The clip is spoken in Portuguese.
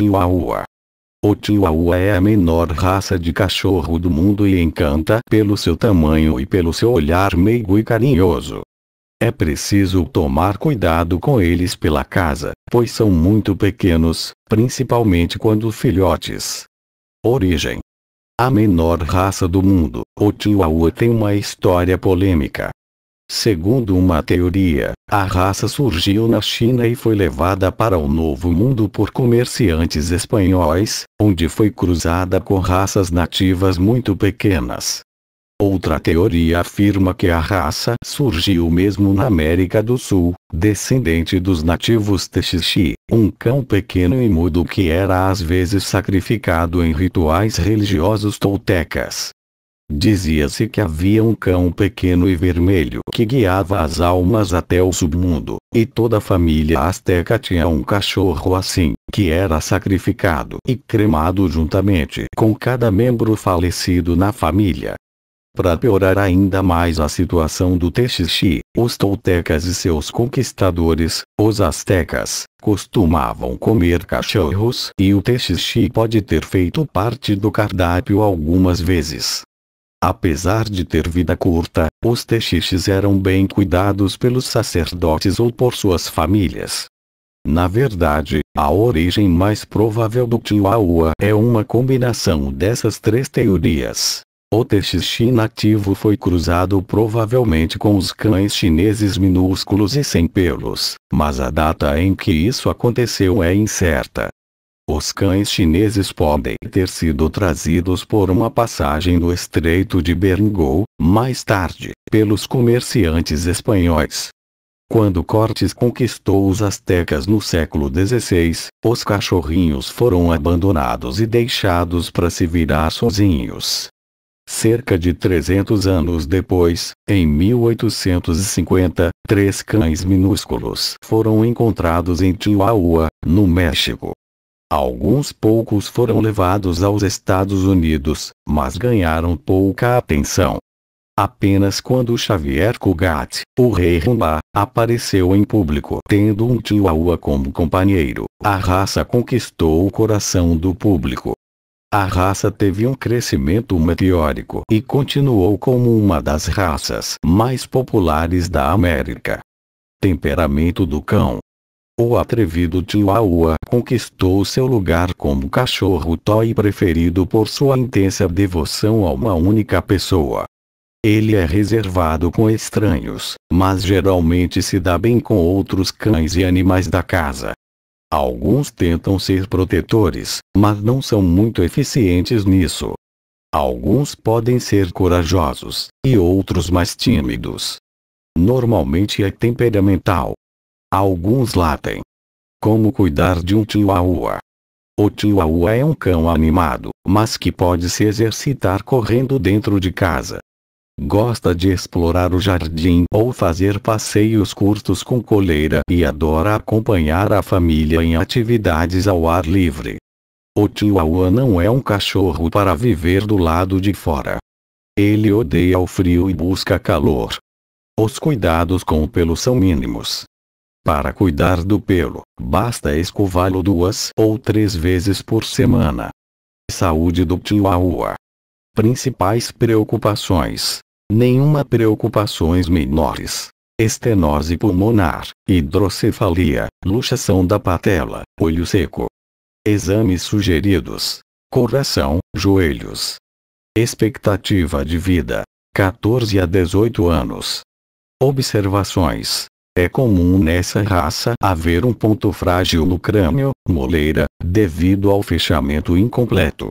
Chihuahua. O Chihuahua é a menor raça de cachorro do mundo e encanta pelo seu tamanho e pelo seu olhar meigo e carinhoso. É preciso tomar cuidado com eles pela casa, pois são muito pequenos, principalmente quando filhotes. Origem a menor raça do mundo, o Chihuahua tem uma história polêmica. Segundo uma teoria, a raça surgiu na China e foi levada para o Novo Mundo por comerciantes espanhóis, onde foi cruzada com raças nativas muito pequenas. Outra teoria afirma que a raça surgiu mesmo na América do Sul, descendente dos nativos Texixi, um cão pequeno e mudo que era às vezes sacrificado em rituais religiosos toltecas. Dizia-se que havia um cão pequeno e vermelho que guiava as almas até o submundo, e toda a família asteca tinha um cachorro assim, que era sacrificado e cremado juntamente com cada membro falecido na família. Para piorar ainda mais a situação do Texixi, os toltecas e seus conquistadores, os astecas, costumavam comer cachorros e o Texixi pode ter feito parte do cardápio algumas vezes. Apesar de ter vida curta, os texixes eram bem cuidados pelos sacerdotes ou por suas famílias. Na verdade, a origem mais provável do Chihuahua é uma combinação dessas três teorias. O texixi nativo foi cruzado provavelmente com os cães chineses minúsculos e sem pelos, mas a data em que isso aconteceu é incerta. Os cães chineses podem ter sido trazidos por uma passagem no Estreito de Bengol, mais tarde, pelos comerciantes espanhóis. Quando Cortes conquistou os astecas no século XVI, os cachorrinhos foram abandonados e deixados para se virar sozinhos. Cerca de 300 anos depois, em 1850, três cães minúsculos foram encontrados em Chihuahua, no México. Alguns poucos foram levados aos Estados Unidos, mas ganharam pouca atenção. Apenas quando Xavier Cugat, o rei Rumba, apareceu em público tendo um Chihuahua como companheiro, a raça conquistou o coração do público. A raça teve um crescimento meteórico e continuou como uma das raças mais populares da América. Temperamento do cão. O atrevido Chihuahua conquistou seu lugar como cachorro toy preferido por sua intensa devoção a uma única pessoa. Ele é reservado com estranhos, mas geralmente se dá bem com outros cães e animais da casa. Alguns tentam ser protetores, mas não são muito eficientes nisso. Alguns podem ser corajosos, e outros mais tímidos. Normalmente é temperamental. Alguns latem, como cuidar de um chihuahua? O chihuahua é um cão animado, mas que pode se exercitar correndo dentro de casa. Gosta de explorar o jardim ou fazer passeios curtos com coleira e adora acompanhar a família em atividades ao ar livre. O chihuahua não é um cachorro para viver do lado de fora. Ele odeia o frio e busca calor. Os cuidados com o pelo são mínimos. Para cuidar do pelo, basta escová-lo duas ou três vezes por semana. Saúde do Chihuahua. Principais preocupações. Nenhuma preocupações menores. Estenose pulmonar, hidrocefalia, luxação da patela, olho seco. Exames sugeridos. Coração, joelhos. Expectativa de vida. 14 a 18 anos. Observações. É comum nessa raça haver um ponto frágil no crânio, moleira, devido ao fechamento incompleto.